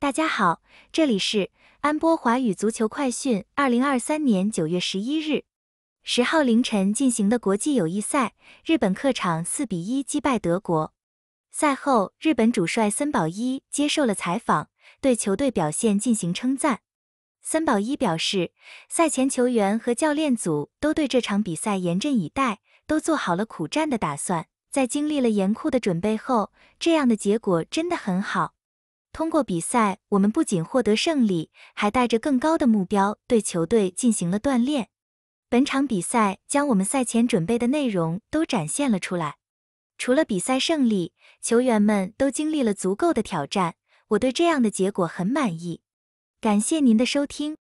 大家好，这里是安波华语足球快讯。二零二三年九月十一日，十号凌晨进行的国际友谊赛，日本客场四比一击败德国。赛后，日本主帅森保一接受了采访，对球队表现进行称赞。森保一表示，赛前球员和教练组都对这场比赛严阵以待，都做好了苦战的打算。在经历了严酷的准备后，这样的结果真的很好。通过比赛，我们不仅获得胜利，还带着更高的目标对球队进行了锻炼。本场比赛将我们赛前准备的内容都展现了出来。除了比赛胜利，球员们都经历了足够的挑战。我对这样的结果很满意。感谢您的收听。